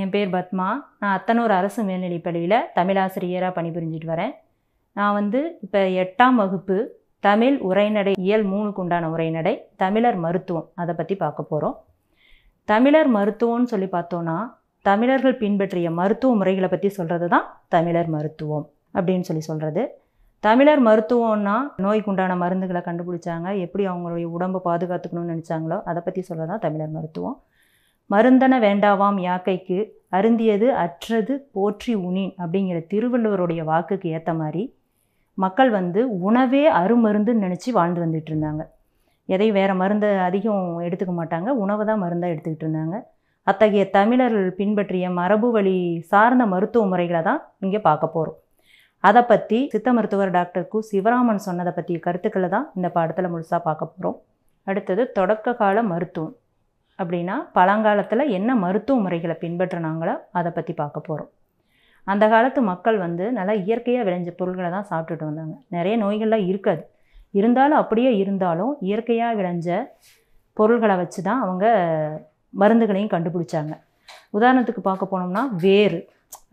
என் பேர் பத்மா நான் அத்தனூர் அரசு மேல்நிலைப்பள்ளியில் தமிழாசிரியராக பணிபுரிஞ்சிட்டு வரேன் நான் வந்து இப்போ எட்டாம் வகுப்பு தமிழ் உரைநடை இயல் மூணுக்கு உண்டான உரைநடை தமிழர் மருத்துவம் அதை பற்றி பார்க்க போகிறோம் தமிழர் மருத்துவம்னு சொல்லி பார்த்தோன்னா தமிழர்கள் பின்பற்றிய மருத்துவ முறைகளை பற்றி சொல்கிறது தான் தமிழர் மருத்துவம் அப்படின்னு சொல்லி சொல்கிறது தமிழர் மருத்துவம்னா நோய்க்குண்டான மருந்துகளை கண்டுபிடிச்சாங்க எப்படி அவங்களுடைய உடம்பை பாதுகாத்துக்கணும்னு நினச்சாங்களோ அதை பற்றி சொல்கிறது தான் தமிழர் மருத்துவம் மருந்தன வேண்டாவாம் யாக்கைக்கு அருந்தியது அற்றது போற்றி உனின் அப்படிங்கிற திருவள்ளுவருடைய வாக்குக்கு ஏற்ற மாதிரி மக்கள் வந்து உணவே அருமருந்துன்னு நினச்சி வாழ்ந்து வந்துட்டு இருந்தாங்க எதையும் வேறு மருந்தை அதிகம் எடுத்துக்க மாட்டாங்க உணவை தான் மருந்தாக எடுத்துக்கிட்டு இருந்தாங்க அத்தகைய தமிழர்கள் பின்பற்றிய மரபு வழி சார்ந்த மருத்துவ முறைகளை தான் இங்கே பார்க்க போகிறோம் அதை பற்றி சித்த மருத்துவர் டாக்டர் கு சிவராமன் சொன்னதை பற்றிய கருத்துக்களை தான் இந்த பாடத்தில் முழுசாக பார்க்க போகிறோம் அடுத்தது தொடக்க கால மருத்துவம் அப்படின்னா பழங்காலத்தில் என்ன மருத்துவ முறைகளை பின்பற்றினாங்களோ அதை பற்றி பார்க்க போகிறோம் அந்த காலத்து மக்கள் வந்து நல்லா இயற்கையாக விளைஞ்ச பொருள்களை தான் சாப்பிட்டுட்டு வந்தாங்க நிறைய நோய்கள்லாம் இருக்காது இருந்தாலும் அப்படியே இருந்தாலும் இயற்கையாக விளைஞ்ச பொருள்களை வச்சு தான் அவங்க மருந்துகளையும் கண்டுபிடிச்சாங்க உதாரணத்துக்கு பார்க்க போனோம்னா வேறு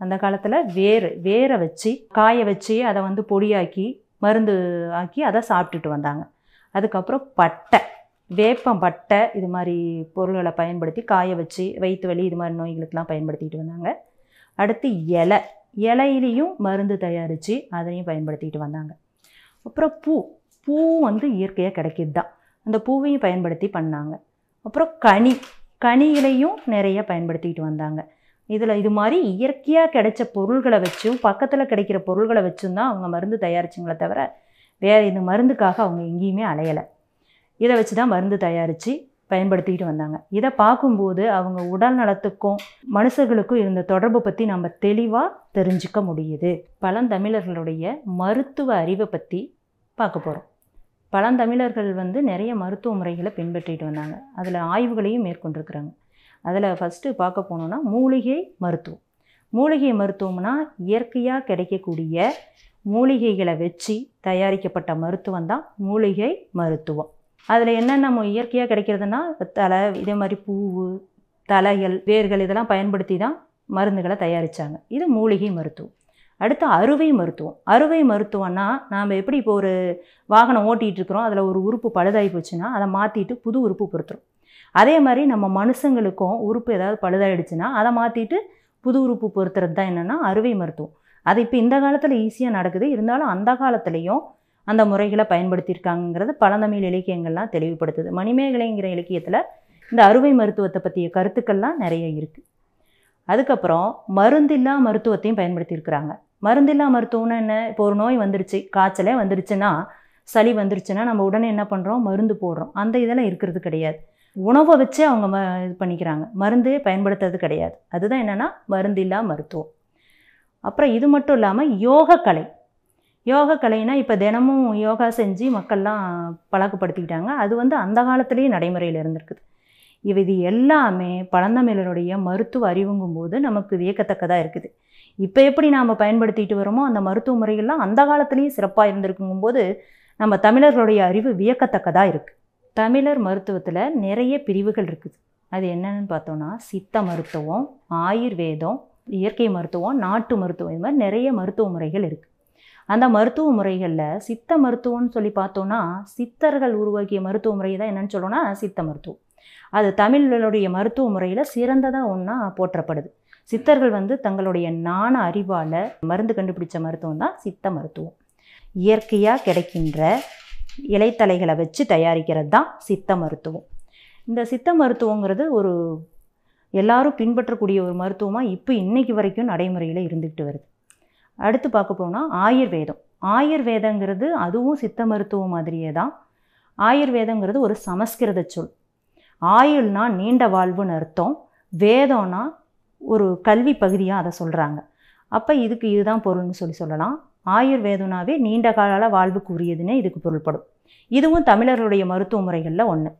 அந்த காலத்தில் வேறு வேரை வச்சு காய வச்சு அதை வந்து பொடியாக்கி மருந்து ஆக்கி அதை சாப்பிட்டுட்டு வந்தாங்க அதுக்கப்புறம் பட்டை வேப்பம் பட்டை இது மாதிரி பொருள்களை பயன்படுத்தி காய வச்சு வயிற்று வலி இது மாதிரி நோய்களுக்கெலாம் பயன்படுத்திகிட்டு வந்தாங்க அடுத்து இலை இலையிலையும் மருந்து தயாரித்து அதையும் பயன்படுத்திகிட்டு வந்தாங்க அப்புறம் பூ பூ வந்து இயற்கையாக கிடைக்கிது தான் அந்த பூவையும் பயன்படுத்தி பண்ணாங்க அப்புறம் கனி கனிகளையும் நிறைய பயன்படுத்திக்கிட்டு வந்தாங்க இதில் இது மாதிரி இயற்கையாக கிடைச்ச பொருள்களை வச்சும் பக்கத்தில் கிடைக்கிற பொருள்களை வச்சும் தான் அவங்க மருந்து தயாரிச்சிங்களே தவிர வேறு இந்த மருந்துக்காக அவங்க எங்கேயுமே அலையலை இதை வச்சு தான் மருந்து தயாரித்து பயன்படுத்திக்கிட்டு வந்தாங்க இதை பார்க்கும்போது அவங்க உடல் நலத்துக்கும் மனுஷர்களுக்கும் இருந்த தொடர்பு பற்றி நம்ம தெளிவாக தெரிஞ்சுக்க முடியுது பழந்தமிழர்களுடைய மருத்துவ அறிவை பற்றி பார்க்க போகிறோம் பழந்தமிழர்கள் வந்து நிறைய மருத்துவ முறைகளை பின்பற்றிட்டு வந்தாங்க அதில் ஆய்வுகளையும் மேற்கொண்டிருக்கிறாங்க அதில் ஃபஸ்ட்டு பார்க்க போனோன்னா மூலிகை மருத்துவம் மூலிகை மருத்துவம்னா இயற்கையாக கிடைக்கக்கூடிய மூலிகைகளை வச்சு தயாரிக்கப்பட்ட மருத்துவம் தான் மூலிகை மருத்துவம் அதில் என்னென்ன நம்ம இயற்கையாக கிடைக்கிறதுனா தலை இதே மாதிரி பூவு தலைகள் வேர்கள் இதெல்லாம் பயன்படுத்தி தான் மருந்துகளை தயாரித்தாங்க இது மூலிகை மருத்துவம் அடுத்து அறுவை மருத்துவம் அறுவை மருத்துவம்னா நாம் எப்படி இப்போ ஒரு வாகனம் ஓட்டிகிட்டு இருக்கிறோம் அதில் ஒரு உறுப்பு பழுதாகி போச்சுன்னா அதை மாற்றிட்டு புது உறுப்பு பொறுத்துரும் அதே மாதிரி நம்ம மனுஷங்களுக்கும் உறுப்பு ஏதாவது பழுதாயிடுச்சுன்னா அதை மாற்றிட்டு புது உறுப்பு பொறுத்துறது தான் என்னென்னா அறுவை மருத்துவம் அது இப்போ இந்த காலத்தில் ஈஸியாக நடக்குது இருந்தாலும் அந்த காலத்துலேயும் அந்த முறைகளை பயன்படுத்தியிருக்காங்கிறது பழந்தமிழ் இலக்கியங்கள்லாம் தெளிவுபடுத்துது மணிமேகலைங்கிற இலக்கியத்தில் இந்த அறுவை மருத்துவத்தை பற்றிய கருத்துக்கள்லாம் நிறைய இருக்குது அதுக்கப்புறம் மருந்தில்லா மருத்துவத்தையும் பயன்படுத்தியிருக்கிறாங்க மருந்தில்லா மருத்துவம்னா என்ன இப்போ ஒரு நோய் வந்துருச்சு காய்ச்சலே வந்துருச்சுன்னா சளி வந்துருச்சுன்னா நம்ம உடனே என்ன பண்ணுறோம் மருந்து போடுறோம் அந்த இதெல்லாம் இருக்கிறது கிடையாது உணவை வச்சே அவங்க ம இது பண்ணிக்கிறாங்க மருந்தே பயன்படுத்துறது கிடையாது அதுதான் என்னென்னா மருந்தில்லா மருத்துவம் அப்புறம் இது மட்டும் இல்லாமல் யோகக்கலை யோகா கலைனா இப்போ தினமும் யோகா செஞ்சு மக்கள்லாம் பழக்கப்படுத்திக்கிட்டாங்க அது வந்து அந்த காலத்துலேயும் நடைமுறையில் இருந்திருக்குது இது எல்லாமே பழந்தமிழருடைய மருத்துவ அறிவுங்கும் போது நமக்கு வியக்கத்தக்கதாக இருக்குது இப்போ எப்படி நாம் பயன்படுத்திட்டு வரோமோ அந்த மருத்துவ முறைகள்லாம் அந்த காலத்துலேயும் சிறப்பாக இருந்திருக்குங்கும் போது நம்ம தமிழர்களுடைய அறிவு வியக்கத்தக்கதாக இருக்குது தமிழர் மருத்துவத்தில் நிறைய பிரிவுகள் இருக்குது அது என்னென்னு பார்த்தோன்னா சித்த மருத்துவம் ஆயுர்வேதம் இயற்கை மருத்துவம் நாட்டு மருத்துவம் இது மாதிரி நிறைய மருத்துவ முறைகள் இருக்குது அந்த மருத்துவ முறைகளில் சித்த மருத்துவம்னு சொல்லி பார்த்தோன்னா சித்தர்கள் உருவாக்கிய மருத்துவ முறை தான் என்னென்னு சொல்லணும்னா சித்த மருத்துவம் அது தமிழர்களுடைய மருத்துவ முறையில் சிறந்ததாக ஒன்றா போற்றப்படுது சித்தர்கள் வந்து தங்களுடைய நாண அறிவால் மருந்து கண்டுபிடிச்ச மருத்துவம் தான் சித்த மருத்துவம் இயற்கையாக கிடைக்கின்ற இலைத்தலைகளை வச்சு தயாரிக்கிறது தான் சித்த மருத்துவம் இந்த சித்த மருத்துவங்கிறது ஒரு எல்லாரும் பின்பற்றக்கூடிய ஒரு மருத்துவமாக இப்போ இன்றைக்கு வரைக்கும் நடைமுறையில் இருந்துக்கிட்டு வருது அடுத்து பார்க்க போனால் ஆயுர்வேதம் ஆயுர்வேதங்கிறது அதுவும் சித்த மருத்துவம் மாதிரியே தான் ஆயுர்வேதங்கிறது ஒரு சமஸ்கிருத சொல் ஆயுள்னா நீண்ட வாழ்வுன்னு அர்த்தம் வேதம்னா ஒரு கல்வி பகுதியாக அதை சொல்கிறாங்க அப்போ இதுக்கு இதுதான் பொருள்னு சொல்லி சொல்லலாம் ஆயுர்வேதம்னாவே நீண்ட கால வாழ்வுக்கு உரியதுன்னு இதுக்கு பொருள்படும் இதுவும் தமிழர்களுடைய மருத்துவ முறைகளில் ஒன்று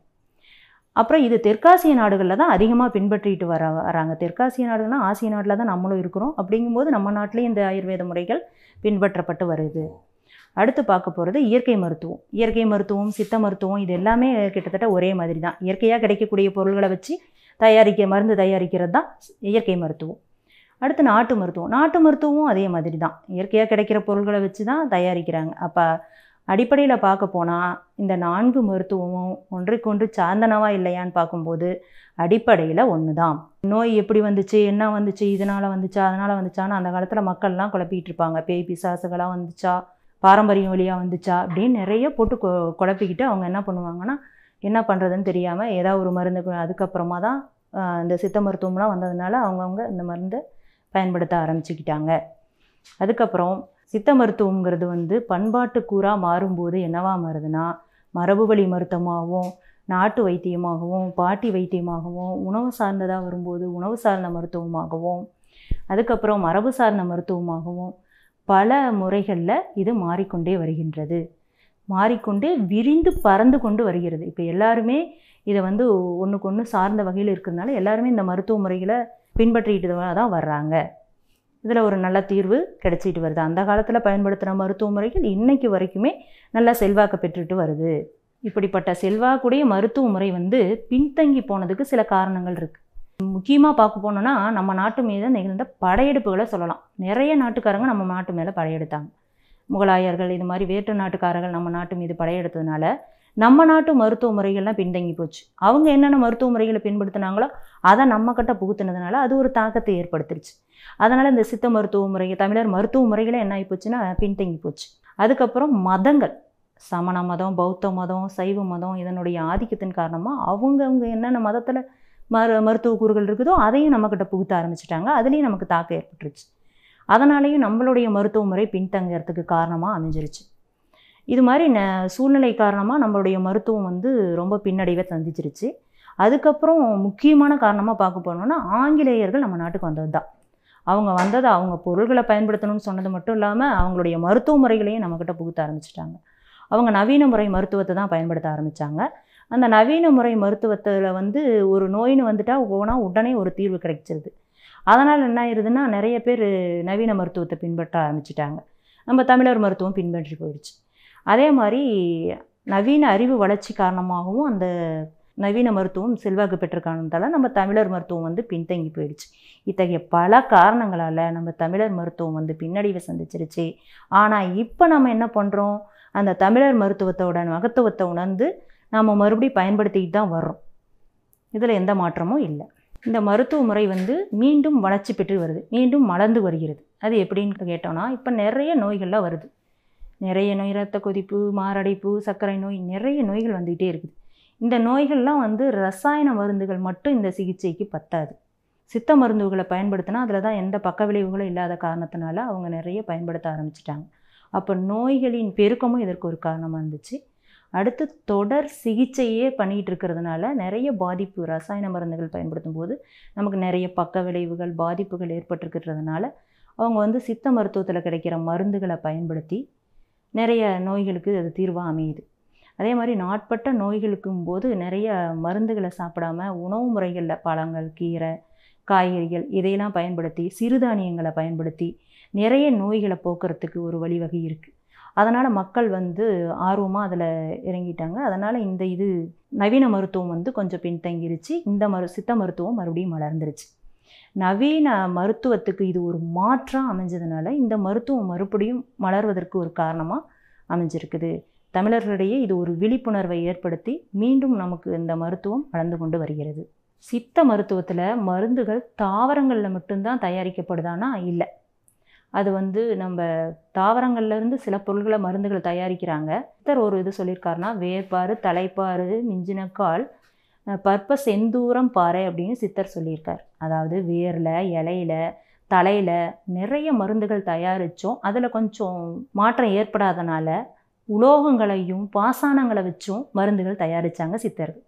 அப்புறம் இது தெற்காசிய நாடுகளில் தான் அதிகமாக பின்பற்றிட்டு வர வராங்க தெற்காசிய நாடுகள்னால் ஆசிய நாட்டில் தான் நம்மளும் இருக்கிறோம் அப்படிங்கும்போது நம்ம நாட்டிலையும் இந்த ஆயுர்வேத முறைகள் பின்பற்றப்பட்டு வருது அடுத்து பார்க்க போகிறது இயற்கை மருத்துவம் இயற்கை மருத்துவம் சித்த மருத்துவம் இது எல்லாமே கிட்டத்தட்ட ஒரே மாதிரி தான் இயற்கையாக கிடைக்கக்கூடிய பொருள்களை வச்சு தயாரிக்க மருந்து தயாரிக்கிறது தான் இயற்கை மருத்துவம் அடுத்து நாட்டு மருத்துவம் நாட்டு மருத்துவமும் அதே மாதிரி தான் இயற்கையாக கிடைக்கிற பொருள்களை வச்சு தான் தயாரிக்கிறாங்க அப்போ அடிப்படையில் பார்க்க போனால் இந்த நான்கு மருத்துவமும் ஒன்றைக்கொன்று சார்ந்தனவா இல்லையான்னு பார்க்கும்போது அடிப்படையில் ஒன்று தான் நோய் எப்படி வந்துச்சு என்ன வந்துச்சு இதனால் வந்துச்சா அதனால் வந்துச்சான்னு அந்த காலத்தில் மக்கள்லாம் குழப்பிக்கிட்டு இருப்பாங்க பேய் பிசாசுகளாக வந்துச்சா பாரம்பரியம் வழியாக வந்துச்சா அப்படின்னு நிறைய போட்டு குழப்பிக்கிட்டு அவங்க என்ன பண்ணுவாங்கன்னா என்ன பண்ணுறதுன்னு தெரியாமல் ஏதாவது ஒரு மருந்து அதுக்கப்புறமா தான் இந்த சித்த மருத்துவம்லாம் வந்ததுனால அவங்கவுங்க இந்த மருந்தை பயன்படுத்த ஆரம்பிச்சுக்கிட்டாங்க அதுக்கப்புறம் சித்த மருத்துவங்கிறது வந்து பண்பாட்டு கூறாக மாறும்போது என்னவா மாறுதுன்னா மரபு வழி மருத்துவமாகவும் நாட்டு வைத்தியமாகவும் பாட்டி வைத்தியமாகவும் உணவு சார்ந்ததாக வரும்போது உணவு சார்ந்த மருத்துவமாகவும் அதுக்கப்புறம் மரபு சார்ந்த மருத்துவமாகவும் பல முறைகளில் இது மாறிக்கொண்டே வருகின்றது மாறிக்கொண்டே விரிந்து பறந்து கொண்டு வருகிறது இப்போ எல்லாருமே இதை வந்து ஒன்றுக்கு ஒன்று சார்ந்த வகையில் இருக்கிறதுனால எல்லாருமே இந்த மருத்துவ முறைகளை பின்பற்றிட்டு தான் வர்றாங்க இதில் ஒரு நல்ல தீர்வு கிடைச்சிட்டு வருது அந்த காலத்தில் பயன்படுத்துகிற மருத்துவ முறைகள் இன்றைக்கு வரைக்குமே நல்லா செல்வாக்கு பெற்றுட்டு வருது இப்படிப்பட்ட செல்வாக்குடைய மருத்துவ முறை வந்து பின்தங்கி போனதுக்கு சில காரணங்கள் இருக்குது முக்கியமாக பார்க்க போனோன்னா நம்ம நாட்டு மீது நிகழ்ந்த படையெடுப்புகளை சொல்லலாம் நிறைய நாட்டுக்காரங்க நம்ம நாட்டு மேலே படையெடுத்தாங்க முகலாயர்கள் இது மாதிரி வேற்று நாட்டுக்காரர்கள் நம்ம நாட்டு மீது படையெடுத்ததுனால நம்ம நாட்டு மருத்துவ முறைகள்லாம் பின்தங்கி போச்சு அவங்க என்னென்ன மருத்துவ முறைகளை பின்படுத்தினாங்களோ அதை நம்ம கிட்ட புகுத்தினதுனால அது ஒரு தாக்கத்தை ஏற்படுத்திருச்சு அதனால் இந்த சித்த மருத்துவ முறைகள் தமிழர் மருத்துவ முறைகளை என்ன ஆகி போச்சுன்னா பின்தங்கி போச்சு அதுக்கப்புறம் மதங்கள் சமண மதம் பௌத்த மதம் சைவ மதம் இதனுடைய ஆதிக்கத்தின் காரணமாக அவங்கவுங்க என்னென்ன மதத்தில் மரு மருத்துவ கூறுகள் இருக்குதோ அதையும் நம்மக்கிட்ட புகுத்த ஆரம்பிச்சிட்டாங்க அதுலேயும் நமக்கு தாக்கம் ஏற்பட்டுருச்சு அதனாலேயும் நம்மளுடைய மருத்துவ முறை பின்தங்கிறதுக்கு காரணமாக அமைஞ்சிருச்சு இது மாதிரி ந சூழ்நிலை காரணமாக நம்மளுடைய மருத்துவம் வந்து ரொம்ப பின்னடைவை சந்திச்சிருச்சு அதுக்கப்புறம் முக்கியமான காரணமாக பார்க்க போனோம்னா ஆங்கிலேயர்கள் நம்ம நாட்டுக்கு வந்தது தான் அவங்க வந்தது அவங்க பொருள்களை பயன்படுத்தணும்னு சொன்னது மட்டும் இல்லாமல் அவங்களுடைய மருத்துவ முறைகளையும் நம்மக்கிட்ட புகுத்த ஆரம்பிச்சிட்டாங்க அவங்க நவீன முறை மருத்துவத்தை தான் பயன்படுத்த ஆரம்பித்தாங்க அந்த நவீன முறை மருத்துவத்தில் வந்து ஒரு நோயின்னு வந்துட்டால் போனால் உடனே ஒரு தீர்வு கிடைச்சிருது அதனால் என்ன ஆயிடுதுன்னா நிறைய பேர் நவீன மருத்துவத்தை பின்பற்ற ஆரம்பிச்சிட்டாங்க நம்ம தமிழர் மருத்துவம் பின்பற்றி போயிடுச்சு அதே மாதிரி நவீன அறிவு வளர்ச்சி காரணமாகவும் அந்த நவீன மருத்துவம் செல்வாக்கு பெற்றிருக்கானதால நம்ம தமிழர் மருத்துவம் வந்து பின்தங்கி போயிடுச்சு இத்தகைய பல காரணங்களால் நம்ம தமிழர் மருத்துவம் வந்து பின்னடைவை சந்திச்சிருச்சு ஆனால் இப்போ நம்ம என்ன பண்ணுறோம் அந்த தமிழர் மருத்துவத்தோட மகத்துவத்தை உணர்ந்து நாம் மறுபடியும் பயன்படுத்திக்கிட்டு தான் வர்றோம் இதில் எந்த மாற்றமும் இல்லை இந்த மருத்துவ முறை வந்து மீண்டும் வளர்ச்சி பெற்று வருது மீண்டும் மலர்ந்து வருகிறது அது எப்படின்னு கேட்டோம்னா இப்போ நிறைய நோய்கள்லாம் வருது நிறைய நோய் ரத்த கொதிப்பு மாரடைப்பு சர்க்கரை நோய் நிறைய நோய்கள் வந்துக்கிட்டே இருக்குது இந்த நோய்கள்லாம் வந்து ரசாயன மருந்துகள் மட்டும் இந்த சிகிச்சைக்கு பத்தாது சித்த மருந்துகளை பயன்படுத்தினா அதில் தான் எந்த பக்க விளைவுகளும் இல்லாத காரணத்தினால அவங்க நிறைய பயன்படுத்த ஆரம்பிச்சிட்டாங்க அப்போ நோய்களின் பெருக்கமும் இதற்கு ஒரு காரணமாக இருந்துச்சு அடுத்து தொடர் சிகிச்சையே பண்ணிகிட்டு இருக்கிறதுனால நிறைய பாதிப்பு ரசாயன மருந்துகள் பயன்படுத்தும் போது நமக்கு நிறைய பக்க விளைவுகள் பாதிப்புகள் ஏற்பட்டுருக்கிறதுனால அவங்க வந்து சித்த மருத்துவத்தில் கிடைக்கிற மருந்துகளை பயன்படுத்தி நிறைய நோய்களுக்கு அது தீர்வாக அமையுது அதே மாதிரி நாட்பட்ட நோய்களுக்கும் போது நிறைய மருந்துகளை சாப்பிடாம உணவு முறைகளில் பழங்கள் கீரை காய்கறிகள் இதையெல்லாம் பயன்படுத்தி சிறுதானியங்களை பயன்படுத்தி நிறைய நோய்களை போக்குறதுக்கு ஒரு வழிவகை இருக்குது அதனால் மக்கள் வந்து ஆர்வமாக அதில் இறங்கிட்டாங்க அதனால் இந்த இது நவீன மருத்துவம் வந்து கொஞ்சம் பின்தங்கிருச்சு இந்த மரு சித்த மருத்துவம் மறுபடியும் வளர்ந்துருச்சு நவீன மருத்துவத்துக்கு இது ஒரு மாற்றம் அமைஞ்சதுனால இந்த மருத்துவம் மறுபடியும் மலர்வதற்கு ஒரு காரணமாக அமைஞ்சிருக்குது தமிழர்களிடையே இது ஒரு விழிப்புணர்வை ஏற்படுத்தி மீண்டும் நமக்கு இந்த மருத்துவம் வளர்ந்து கொண்டு வருகிறது சித்த மருத்துவத்தில் மருந்துகள் தாவரங்களில் மட்டும்தான் தயாரிக்கப்படுதானா இல்லை அது வந்து நம்ம தாவரங்கள்லேருந்து சில பொருள்களை மருந்துகளை தயாரிக்கிறாங்க சித்தர் ஒரு இது சொல்லியிருக்காருன்னா வேப்பாறு தலைப்பாறு மிஞ்சினக்கால் பர்பஸ் எந்தூரம் பாறை அப்படின்னு சித்தர் சொல்லியிருக்கார் அதாவது வேரில் இலையில தலையில் நிறைய மருந்துகள் தயாரித்தோம் அதில் கொஞ்சம் மாற்றம் ஏற்படாதனால உலோகங்களையும் பாசானங்களை வச்சும் மருந்துகள் தயாரித்தாங்க சித்தர்கள்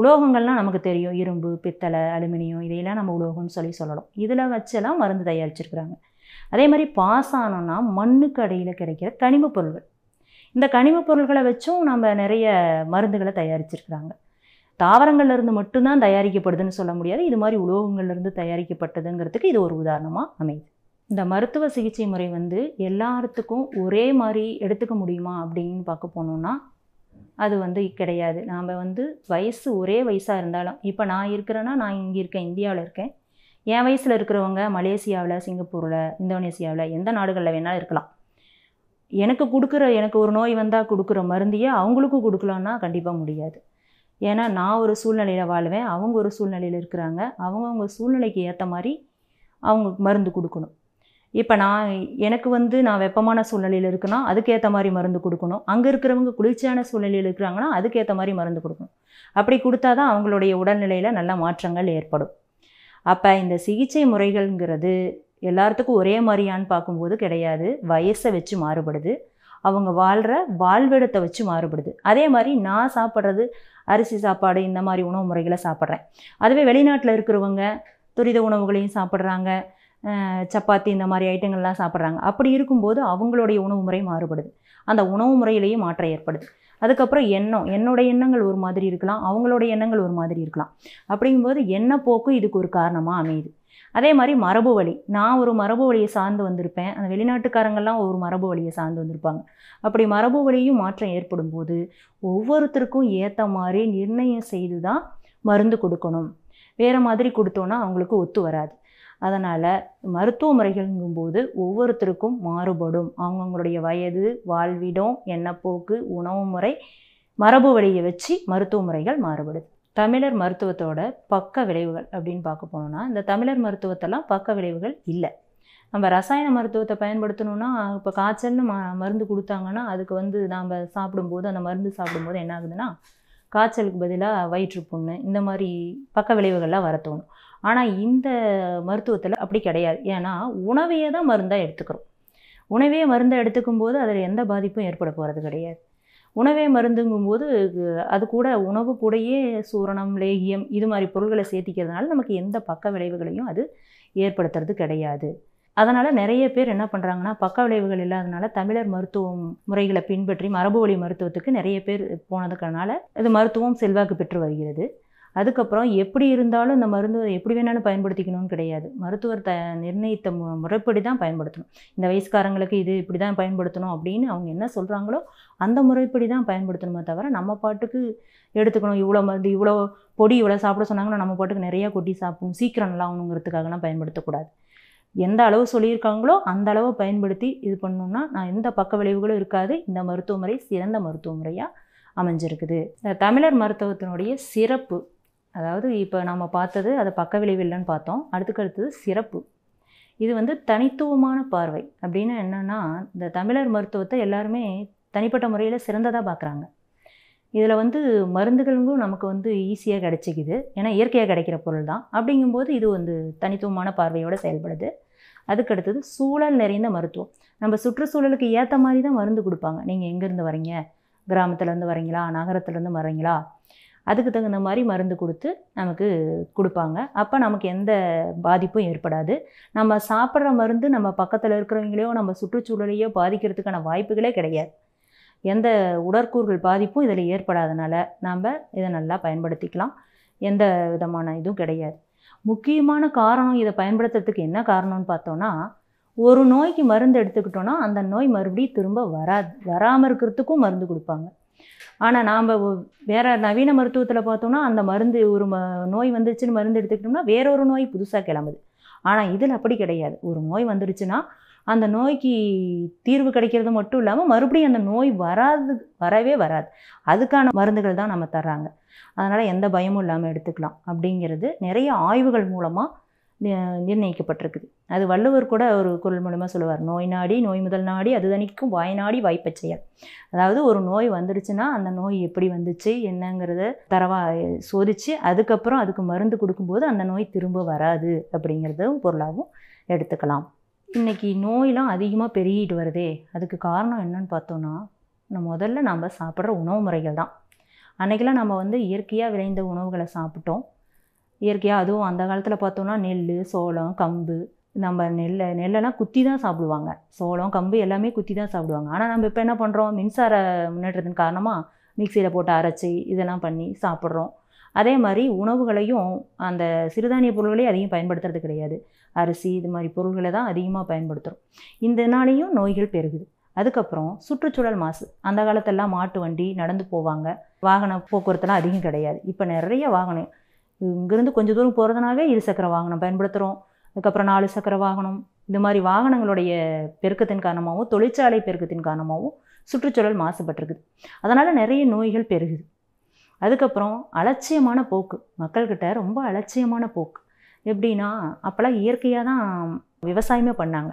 உலோகங்கள்லாம் நமக்கு தெரியும் இரும்பு பித்தளை அலுமினியம் இதையெல்லாம் நம்ம உலோகம்னு சொல்லி சொல்லலாம் இதில் வச்செல்லாம் மருந்து தயாரிச்சிருக்கிறாங்க அதே மாதிரி பாசானம்னா மண்ணுக்கு அடியில் கிடைக்கிற கனிம பொருள்கள் இந்த கனிம பொருள்களை வச்சும் நம்ம நிறைய மருந்துகளை தயாரிச்சிருக்கிறாங்க தாவரங்கள்லேருந்து மட்டும்தான் தயாரிக்கப்படுதுன்னு சொல்ல முடியாது இது மாதிரி உலோகங்கள்லேருந்து தயாரிக்கப்பட்டதுங்கிறதுக்கு இது ஒரு உதாரணமாக அமையுது இந்த மருத்துவ சிகிச்சை முறை வந்து எல்லாத்துக்கும் ஒரே மாதிரி எடுத்துக்க முடியுமா அப்படின்னு பார்க்க போனோம்னா அது வந்து கிடையாது நாம் வந்து வயசு ஒரே வயசாக இருந்தாலும் இப்போ நான் இருக்கிறேன்னா நான் இங்கே இருக்கேன் இந்தியாவில் இருக்கேன் என் வயசில் இருக்கிறவங்க மலேசியாவில் சிங்கப்பூரில் இந்தோனேசியாவில் எந்த நாடுகளில் வேணாலும் இருக்கலாம் எனக்கு கொடுக்குற எனக்கு ஒரு நோய் வந்தால் கொடுக்குற மருந்தையே அவங்களுக்கும் கொடுக்கலான்னா கண்டிப்பாக முடியாது ஏன்னா நான் ஒரு சூழ்நிலையில் வாழ்வேன் அவங்க ஒரு சூழ்நிலையில் இருக்கிறாங்க அவங்கவுங்க சூழ்நிலைக்கு ஏற்ற மாதிரி அவங்களுக்கு மருந்து கொடுக்கணும் இப்போ நான் எனக்கு வந்து நான் வெப்பமான சூழ்நிலையில் இருக்குன்னா அதுக்கேற்ற மாதிரி மருந்து கொடுக்கணும் அங்கே இருக்கிறவங்க குளிர்ச்சியான சூழ்நிலையில் இருக்கிறாங்கன்னா அதுக்கேற்ற மாதிரி மருந்து கொடுக்கணும் அப்படி கொடுத்தா தான் அவங்களுடைய உடல்நிலையில் நல்ல மாற்றங்கள் ஏற்படும் அப்போ இந்த சிகிச்சை முறைகள்ங்கிறது எல்லாத்துக்கும் ஒரே மாதிரியான்னு பார்க்கும்போது கிடையாது வயசை வச்சு மாறுபடுது அவங்க வாழ்கிற வாழ்விடத்தை வச்சு மாறுபடுது அதே மாதிரி நான் சாப்பிட்றது அரிசி சாப்பாடு இந்த மாதிரி உணவு முறைகளை சாப்பிட்றேன் அதுவே வெளிநாட்டில் இருக்கிறவங்க துரித உணவுகளையும் சாப்பிட்றாங்க சப்பாத்தி இந்த மாதிரி ஐட்டங்கள்லாம் சாப்பிட்றாங்க அப்படி இருக்கும்போது அவங்களுடைய உணவு முறை மாறுபடுது அந்த உணவு முறையிலேயே மாற்றம் ஏற்படுது அதுக்கப்புறம் எண்ணம் என்னுடைய எண்ணங்கள் ஒரு மாதிரி இருக்கலாம் அவங்களோட எண்ணங்கள் ஒரு மாதிரி இருக்கலாம் அப்படிங்கும்போது எண்ணப்போக்கு இதுக்கு ஒரு காரணமாக அமையுது அதே மாதிரி மரபு வழி நான் ஒரு மரபு வழியை சார்ந்து வந்திருப்பேன் அந்த வெளிநாட்டுக்காரங்கள்லாம் ஒரு மரபு வழியை சார்ந்து வந்திருப்பாங்க அப்படி மரபு வழியும் மாற்றம் ஏற்படும் போது ஒவ்வொருத்தருக்கும் ஏற்ற மாதிரி நிர்ணயம் செய்து தான் மருந்து கொடுக்கணும் வேறு மாதிரி கொடுத்தோன்னா அவங்களுக்கு ஒத்து வராது அதனால் மருத்துவ முறைகள்ங்கும்போது ஒவ்வொருத்தருக்கும் மாறுபடும் அவங்கவுங்களுடைய வயது வாழ்விடம் எண்ணப்போக்கு உணவு முறை மரபு வழியை வச்சு மருத்துவ முறைகள் மாறுபடுது தமிழர் மருத்துவத்தோட பக்க விளைவுகள் அப்படின்னு பார்க்க போனோம்னா இந்த தமிழர் மருத்துவத்தெல்லாம் பக்க விளைவுகள் இல்லை நம்ம ரசாயன மருத்துவத்தை பயன்படுத்தணும்னா இப்போ காய்ச்சல்னு ம மருந்து கொடுத்தாங்கன்னா அதுக்கு வந்து நாம் சாப்பிடும்போது அந்த மருந்து சாப்பிடும்போது என்ன ஆகுதுன்னா காய்ச்சலுக்கு பதிலாக வயிற்றுப்புண்ணு இந்த மாதிரி பக்க விளைவுகள்லாம் வர தோணும் ஆனால் இந்த மருத்துவத்தில் அப்படி கிடையாது ஏன்னா உணவையே தான் மருந்தாக எடுத்துக்கிறோம் உணவையே மருந்தை எடுத்துக்கும் போது அதில் எந்த பாதிப்பும் ஏற்பட போகிறது கிடையாது உணவே மருந்துங்கும்போது அது கூட உணவு கூடயே சூரணம் லேகியம் இது மாதிரி பொருள்களை சேர்த்திக்கிறதுனால நமக்கு எந்த பக்க விளைவுகளையும் அது ஏற்படுத்துறது கிடையாது அதனால் நிறைய பேர் என்ன பண்ணுறாங்கன்னா பக்க விளைவுகள் இல்லாதனால தமிழர் மருத்துவம் முறைகளை பின்பற்றி மரபு வழி மருத்துவத்துக்கு நிறைய பேர் போனதுக்கனால இது மருத்துவம் செல்வாக்கு பெற்று வருகிறது அதுக்கப்புறம் எப்படி இருந்தாலும் இந்த மருந்து எப்படி வேணாலும் பயன்படுத்திக்கணும்னு கிடையாது மருத்துவர் த நிர்ணயித்த மு முறைப்படி தான் பயன்படுத்தணும் இந்த வயசுக்காரங்களுக்கு இது இப்படி தான் பயன்படுத்தணும் அப்படின்னு அவங்க என்ன சொல்கிறாங்களோ அந்த முறைப்படி தான் பயன்படுத்தணுமே தவிர நம்ம பாட்டுக்கு எடுத்துக்கணும் இவ்வளோ மருந்து இவ்வளோ பொடி இவ்வளோ சாப்பிட சொன்னாங்கன்னா நம்ம பாட்டுக்கு நிறையா கொட்டி சாப்பிடும் சீக்கிரம் நல்லா ஆகணுங்கிறதுக்காகலாம் பயன்படுத்தக்கூடாது எந்த அளவு சொல்லியிருக்காங்களோ அந்த அளவு பயன்படுத்தி இது பண்ணணும்னா நான் எந்த பக்க விளைவுகளும் இருக்காது இந்த மருத்துவமுறை சிறந்த மருத்துவமுறையாக அமைஞ்சிருக்குது தமிழர் மருத்துவத்தினுடைய சிறப்பு அதாவது இப்போ நம்ம பார்த்தது அதை பக்க விளைவில்லைன்னு பார்த்தோம் அடுத்துக்கு சிறப்பு இது வந்து தனித்துவமான பார்வை அப்படின்னு என்னென்னா இந்த தமிழர் மருத்துவத்தை எல்லாருமே தனிப்பட்ட முறையில் சிறந்ததாக பார்க்குறாங்க இதில் வந்து மருந்துகளும் நமக்கு வந்து ஈஸியாக கிடச்சிக்குது ஏன்னா இயற்கையாக கிடைக்கிற பொருள் தான் அப்படிங்கும்போது இது வந்து தனித்துவமான பார்வையோடு செயல்படுது அதுக்கடுத்தது சூழல் நிறைந்த மருத்துவம் நம்ம சுற்றுச்சூழலுக்கு ஏற்ற மாதிரி தான் மருந்து கொடுப்பாங்க நீங்கள் எங்கேருந்து வரீங்க கிராமத்துலேருந்து வரீங்களா நகரத்துலேருந்து வரீங்களா அதுக்கு தகுந்த மாதிரி மருந்து கொடுத்து நமக்கு கொடுப்பாங்க அப்போ நமக்கு எந்த பாதிப்பும் ஏற்படாது நம்ம சாப்பிட்ற மருந்து நம்ம பக்கத்தில் இருக்கிறவங்களையோ நம்ம சுற்றுச்சூழலையோ பாதிக்கிறதுக்கான வாய்ப்புகளே கிடையாது எந்த உடற்கூறுகள் பாதிப்பும் இதில் ஏற்படாதனால நாம் இதை நல்லா பயன்படுத்திக்கலாம் எந்த விதமான இதுவும் கிடையாது முக்கியமான காரணம் இதை பயன்படுத்துறதுக்கு என்ன காரணம்னு பார்த்தோன்னா ஒரு நோய்க்கு மருந்து எடுத்துக்கிட்டோன்னா அந்த நோய் மறுபடியும் திரும்ப வராது வராமல் இருக்கிறதுக்கும் மருந்து கொடுப்பாங்க ஆனால் நாம் வேறு நவீன மருத்துவத்தில் பார்த்தோம்னா அந்த மருந்து ஒரு ம நோய் வந்துருச்சுன்னு மருந்து எடுத்துக்கிட்டோம்னா வேறொரு நோய் புதுசாக கிளம்புது ஆனால் இதில் அப்படி கிடையாது ஒரு நோய் வந்துருச்சுன்னா அந்த நோய்க்கு தீர்வு கிடைக்கிறது மட்டும் இல்லாமல் மறுபடியும் அந்த நோய் வராது வரவே வராது அதுக்கான மருந்துகள் தான் நம்ம தர்றாங்க அதனால் எந்த பயமும் இல்லாமல் எடுத்துக்கலாம் அப்படிங்கிறது நிறைய ஆய்வுகள் மூலமாக நிர்ணயிக்கப்பட்டிருக்குது அது வள்ளுவர் கூட ஒரு குரல் மூலமாக சொல்லுவார் நோய் நாடி நோய் முதல் நாடி அது தணிக்கும் வாய் நாடி வாய்ப்பை செயல் அதாவது ஒரு நோய் வந்துடுச்சுன்னா அந்த நோய் எப்படி வந்துச்சு என்னங்கிறத தரவா சோதித்து அதுக்கப்புறம் அதுக்கு மருந்து கொடுக்கும்போது அந்த நோய் திரும்ப வராது அப்படிங்கிறதும் பொருளாகவும் எடுத்துக்கலாம் இன்றைக்கி நோயெலாம் அதிகமாக பெருகிட்டு வருதே அதுக்கு காரணம் என்னன்னு பார்த்தோன்னா முதல்ல நம்ம சாப்பிட்ற உணவு முறைகள் தான் அன்றைக்கெல்லாம் நம்ம வந்து இயற்கையாக விளைந்த உணவுகளை சாப்பிட்டோம் இயற்கையாக அதுவும் அந்த காலத்தில் பார்த்தோன்னா நெல் சோளம் கம்பு நம்ம நெல்லை நெல்லெல்லாம் குத்தி தான் சாப்பிடுவாங்க சோளம் கம்பு எல்லாமே குத்தி தான் சாப்பிடுவாங்க ஆனால் நம்ம இப்போ என்ன பண்ணுறோம் மின்சார முன்னேற்றத்தின் காரணமாக மிக்சியில் போட்டு அரைச்சி இதெல்லாம் பண்ணி சாப்பிட்றோம் அதே மாதிரி உணவுகளையும் அந்த சிறுதானிய பொருள்களையும் அதிகம் பயன்படுத்துறது கிடையாது அரிசி இது மாதிரி பொருள்களை தான் அதிகமாக பயன்படுத்துகிறோம் இதனாலேயும் நோய்கள் பெருகுது அதுக்கப்புறம் சுற்றுச்சூழல் மாசு அந்த காலத்தெல்லாம் மாட்டு வண்டி நடந்து போவாங்க வாகன போக்குவரத்துலாம் அதிகம் கிடையாது இப்போ நிறைய வாகனம் இங்கேருந்து கொஞ்சம் தூரம் போகிறதுனாவே இரு சக்கர வாகனம் பயன்படுத்துகிறோம் அதுக்கப்புறம் நாலு சக்கர வாகனம் இந்த மாதிரி வாகனங்களுடைய பெருக்கத்தின் காரணமாகவும் தொழிற்சாலை பெருக்கத்தின் காரணமாகவும் சுற்றுச்சூழல் மாசுபட்டிருக்குது அதனால் நிறைய நோய்கள் பெருகுது அதுக்கப்புறம் அலட்சியமான போக்கு மக்கள்கிட்ட ரொம்ப அலட்சியமான போக்கு எப்படின்னா அப்போல்லாம் இயற்கையாக தான் விவசாயமே பண்ணாங்க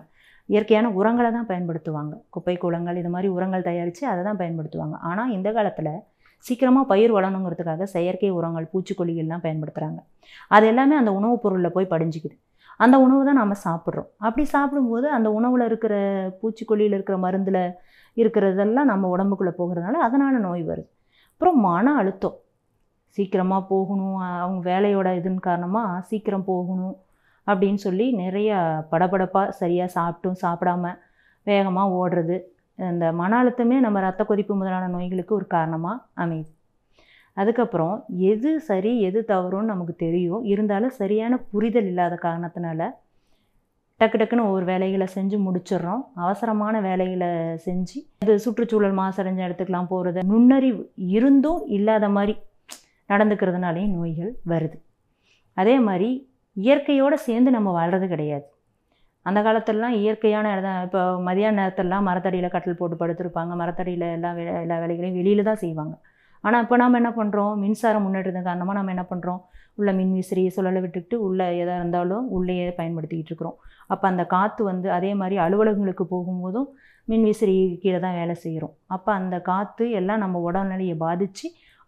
இயற்கையான உரங்களை தான் பயன்படுத்துவாங்க குப்பை குளங்கள் இது மாதிரி உரங்கள் தயாரித்து அதை தான் பயன்படுத்துவாங்க ஆனால் இந்த காலத்தில் சீக்கிரமாக பயிர் வளணுங்கிறதுக்காக செயற்கை உரங்கள் பூச்சிக்கொல்லிகள்லாம் பயன்படுத்துகிறாங்க அது எல்லாமே அந்த உணவுப் பொருளில் போய் படிஞ்சிக்குது அந்த உணவு தான் நாம் சாப்பிட்றோம் அப்படி சாப்பிடும்போது அந்த உணவில் இருக்கிற பூச்சிக்கொல்லியில் இருக்கிற மருந்தில் இருக்கிறதெல்லாம் நம்ம உடம்புக்குள்ளே போகிறதுனால அதனால் நோய் வருது அப்புறம் மன அழுத்தம் சீக்கிரமாக போகணும் அவங்க வேலையோட இதுன்னு காரணமாக சீக்கிரம் போகணும் அப்படின்னு சொல்லி நிறைய படபடப்பாக சரியாக சாப்பிட்டும் சாப்பிடாம வேகமாக ஓடுறது இந்த மன அழுத்தமே நம்ம ரத்த கொதிப்பு முதலான நோய்களுக்கு ஒரு காரணமாக அமையுது அதுக்கப்புறம் எது சரி எது தவறுன்னு நமக்கு தெரியும் இருந்தாலும் சரியான புரிதல் இல்லாத காரணத்தினால டக்கு டக்குன்னு ஒவ்வொரு வேலைகளை செஞ்சு முடிச்சிடுறோம் அவசரமான வேலைகளை செஞ்சு அது சுற்றுச்சூழல் மாசடைஞ்ச இடத்துக்கெலாம் போகிறது நுண்ணறிவு இருந்தும் இல்லாத மாதிரி நடந்துக்கிறதுனாலேயும் நோய்கள் வருது அதே மாதிரி இயற்கையோடு சேர்ந்து நம்ம வாழ்கிறது கிடையாது அந்த காலத்திலலாம் இயற்கையான இடம் இப்போ மதியான நேரத்திலலாம் மரத்தடியில் கட்டில் போட்டு படுத்திருப்பாங்க மரத்தடியில் எல்லா வே எல்லா வேலைகளையும் வெளியில் தான் செய்வாங்க ஆனால் இப்போ நாம் என்ன பண்ணுறோம் மின்சாரம் முன்னேற்றது காரணமாக நம்ம என்ன பண்ணுறோம் உள்ள மின்விசிறி சுழலை விட்டுக்கிட்டு உள்ளே எதாக இருந்தாலும் உள்ளேயே பயன்படுத்திக்கிட்டு இருக்கிறோம் அப்போ அந்த காற்று வந்து அதே மாதிரி அலுவலகங்களுக்கு போகும்போதும் மின்விசிறி கீழே தான் வேலை செய்கிறோம் அப்போ அந்த காற்று எல்லாம் நம்ம உடல்நிலையை பாதித்து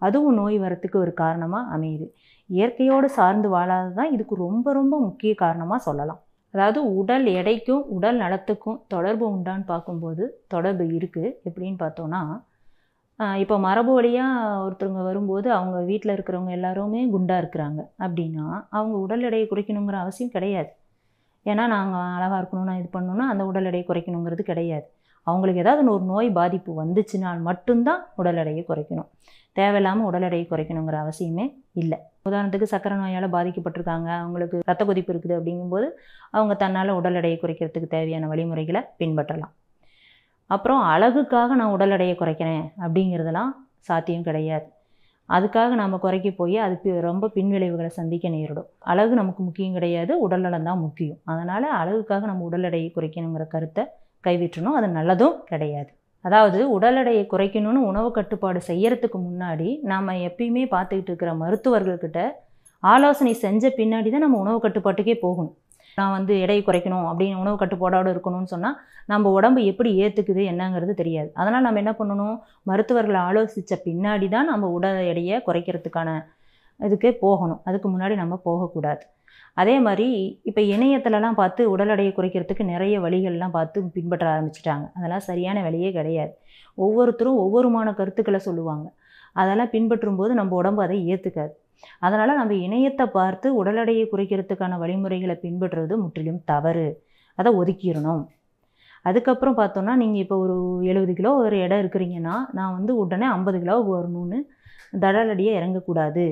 அதுவும் நோய் வரத்துக்கு ஒரு காரணமாக அமையுது இயற்கையோடு சார்ந்து வாழாததான் தான் இதுக்கு ரொம்ப ரொம்ப முக்கிய காரணமாக சொல்லலாம் அதாவது உடல் எடைக்கும் உடல் நலத்துக்கும் தொடர்பு உண்டான்னு பார்க்கும்போது தொடர்பு இருக்குது எப்படின்னு பார்த்தோன்னா இப்போ மரபு வழியாக ஒருத்தருங்க வரும்போது அவங்க வீட்டில் இருக்கிறவங்க எல்லாருமே குண்டாக இருக்கிறாங்க அப்படின்னா அவங்க உடல் எடையை குறைக்கணுங்கிற அவசியம் கிடையாது ஏன்னா நாங்கள் அழகாக இருக்கணும்னா இது பண்ணணும்னா அந்த உடல் எடையை குறைக்கணுங்கிறது கிடையாது அவங்களுக்கு ஏதாவது ஒரு நோய் பாதிப்பு வந்துச்சுனால் மட்டும்தான் உடல் எடையை குறைக்கணும் தேவையில்லாமல் உடல் எடையை குறைக்கணுங்கிற அவசியமே இல்லை உதாரணத்துக்கு சக்கரை நோயால் பாதிக்கப்பட்டிருக்காங்க அவங்களுக்கு ரத்த கொதிப்பு இருக்குது அப்படிங்கும்போது அவங்க தன்னால் உடல் எடையை குறைக்கிறதுக்கு தேவையான வழிமுறைகளை பின்பற்றலாம் அப்புறம் அழகுக்காக நான் உடல் எடையை குறைக்கிறேன் அப்படிங்கிறதெல்லாம் சாத்தியம் கிடையாது அதுக்காக நம்ம குறைக்க போய் அது ரொம்ப பின்விளைவுகளை சந்திக்க நேரிடும் அழகு நமக்கு முக்கியம் கிடையாது உடல் நலம் தான் முக்கியம் அதனால் அழகுக்காக நம்ம உடல் எடையை குறைக்கணுங்கிற கருத்தை கைவிற்றணும் அது நல்லதும் கிடையாது அதாவது உடல் எடையை குறைக்கணும்னு உணவு கட்டுப்பாடு செய்யறதுக்கு முன்னாடி நாம் எப்பயுமே பார்த்துக்கிட்டு இருக்கிற மருத்துவர்கள்கிட்ட ஆலோசனை செஞ்ச பின்னாடி தான் நம்ம உணவு கட்டுப்பாட்டுக்கே போகணும் நான் வந்து எடையை குறைக்கணும் அப்படின்னு உணவு கட்டுப்பாடோடு இருக்கணும்னு சொன்னால் நம்ம உடம்பு எப்படி ஏற்றுக்குது என்னங்கிறது தெரியாது அதனால் நம்ம என்ன பண்ணணும் மருத்துவர்களை ஆலோசித்த பின்னாடி தான் நம்ம உடல் எடையை குறைக்கிறதுக்கான இதுக்கு போகணும் அதுக்கு முன்னாடி நம்ம போகக்கூடாது அதே மாதிரி இப்போ இணையத்துலலாம் பார்த்து உடல் எடையை குறைக்கிறதுக்கு நிறைய வழிகள்லாம் பார்த்து பின்பற்ற ஆரம்பிச்சிட்டாங்க அதெல்லாம் சரியான வழியே கிடையாது ஒவ்வொருத்தரும் ஒவ்வொருமான கருத்துக்களை சொல்லுவாங்க அதெல்லாம் பின்பற்றும் போது நம்ம உடம்பு அதை ஏற்றுக்காது அதனால் நம்ம இணையத்தை பார்த்து உடல் எடையை குறைக்கிறதுக்கான வழிமுறைகளை பின்பற்றுறது முற்றிலும் தவறு அதை ஒதுக்கிடணும் அதுக்கப்புறம் பார்த்தோன்னா நீங்கள் இப்போ ஒரு எழுபது கிலோ ஒரு இடம் இருக்கிறீங்கன்னா நான் வந்து உடனே ஐம்பது கிலோ வரணும்னு தடாலடியாக இறங்கக்கூடாது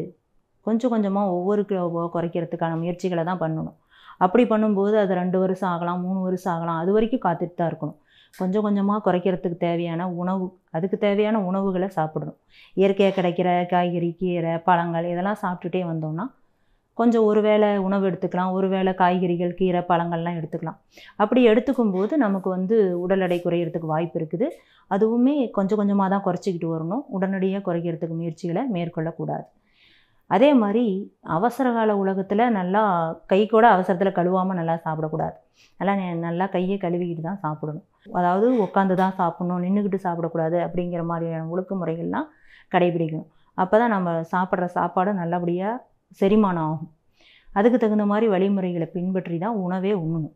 கொஞ்சம் கொஞ்சமாக ஒவ்வொரு கிலோவாக குறைக்கிறதுக்கான முயற்சிகளை தான் பண்ணணும் அப்படி பண்ணும்போது அது ரெண்டு வருஷம் ஆகலாம் மூணு வருஷம் ஆகலாம் அது வரைக்கும் காத்துட்டு தான் இருக்கணும் கொஞ்சம் கொஞ்சமாக குறைக்கிறதுக்கு தேவையான உணவு அதுக்கு தேவையான உணவுகளை சாப்பிடணும் இயற்கையாக கிடைக்கிற காய்கறி கீரை பழங்கள் இதெல்லாம் சாப்பிட்டுட்டே வந்தோம்னா கொஞ்சம் ஒரு வேளை உணவு எடுத்துக்கலாம் ஒரு வேளை காய்கறிகள் கீரை பழங்கள்லாம் எடுத்துக்கலாம் அப்படி எடுத்துக்கும் போது நமக்கு வந்து உடல் எடை குறையிறதுக்கு வாய்ப்பு இருக்குது அதுவுமே கொஞ்சம் கொஞ்சமாக தான் குறைச்சிக்கிட்டு வரணும் உடனடியாக குறைக்கிறதுக்கு முயற்சிகளை மேற்கொள்ளக்கூடாது அதே மாதிரி அவசர கால உலகத்தில் நல்லா கை கூட அவசரத்தில் கழுவாமல் நல்லா சாப்பிடக்கூடாது நல்லா நல்லா கையை கழுவிக்கிட்டு தான் சாப்பிடணும் அதாவது உட்காந்து தான் சாப்பிடணும் நின்றுக்கிட்டு சாப்பிடக்கூடாது அப்படிங்கிற மாதிரியான ஒழுக்கு முறைகள்லாம் கடைபிடிக்கணும் அப்போ தான் நம்ம சாப்பிட்ற சாப்பாடு நல்லபடியாக செரிமானம் ஆகும் அதுக்கு தகுந்த மாதிரி வழிமுறைகளை பின்பற்றி தான் உணவே உண்ணணும்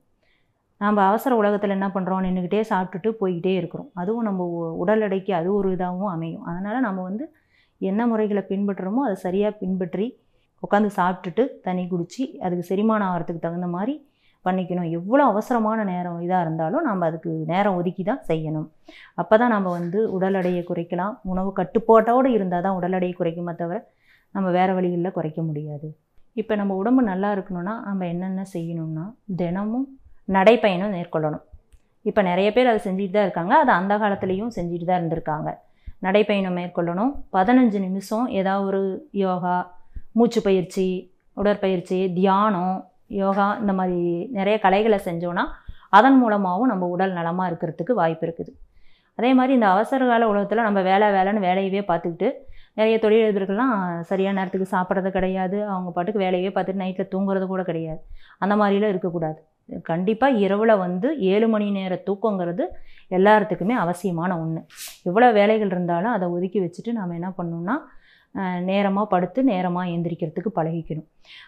நம்ம அவசர உலகத்தில் என்ன பண்ணுறோம் நின்றுக்கிட்டே சாப்பிட்டுட்டு போய்கிட்டே இருக்கிறோம் அதுவும் நம்ம உடல் எடைக்கு அது ஒரு இதாகவும் அமையும் அதனால் நம்ம வந்து என்ன முறைகளை பின்பற்றுறோமோ அதை சரியாக பின்பற்றி உட்காந்து சாப்பிட்டுட்டு தண்ணி குடித்து அதுக்கு செரிமானம் ஆகிறதுக்கு தகுந்த மாதிரி பண்ணிக்கணும் எவ்வளோ அவசரமான நேரம் இதாக இருந்தாலும் நம்ம அதுக்கு நேரம் ஒதுக்கி தான் செய்யணும் அப்போ தான் நம்ம வந்து உடல் எடையை குறைக்கலாம் உணவு கட்டுப்பாட்டோடு இருந்தால் தான் உடல் எடையை குறைக்குமே தவிர நம்ம வேறு வழிகளில் குறைக்க முடியாது இப்போ நம்ம உடம்பு நல்லா இருக்கணும்னா நம்ம என்னென்ன செய்யணும்னா தினமும் நடைப்பயணம் மேற்கொள்ளணும் இப்போ நிறைய பேர் அதை செஞ்சுட்டு தான் இருக்காங்க அது அந்த காலத்துலேயும் செஞ்சுட்டு தான் இருந்திருக்காங்க நடைப்பயணம் மேற்கொள்ளணும் பதினஞ்சு நிமிஷம் ஏதாவது ஒரு யோகா மூச்சு பயிற்சி உடற்பயிற்சி தியானம் யோகா இந்த மாதிரி நிறைய கலைகளை செஞ்சோன்னா அதன் மூலமாகவும் நம்ம உடல் நலமாக இருக்கிறதுக்கு வாய்ப்பு இருக்குது அதே மாதிரி இந்த அவசர கால உலகத்தில் நம்ம வேலை வேலைன்னு வேலையவே பார்த்துக்கிட்டு நிறைய தொழிலதிபர்கள்லாம் சரியான நேரத்துக்கு சாப்பிட்றது கிடையாது அவங்க பாட்டுக்கு வேலையவே பார்த்துட்டு நைட்டில் தூங்குறது கூட கிடையாது அந்த மாதிரிலாம் இருக்கக்கூடாது கண்டிப்பாக இரவில் வந்து ஏழு மணி நேர தூக்கங்கிறது எல்லாத்துக்குமே அவசியமான ஒன்று எவ்வளோ வேலைகள் இருந்தாலும் அதை ஒதுக்கி வச்சுட்டு நாம் என்ன பண்ணணும்னா நேரமாக படுத்து நேரமாக எந்திரிக்கிறதுக்கு பழகிக்கணும்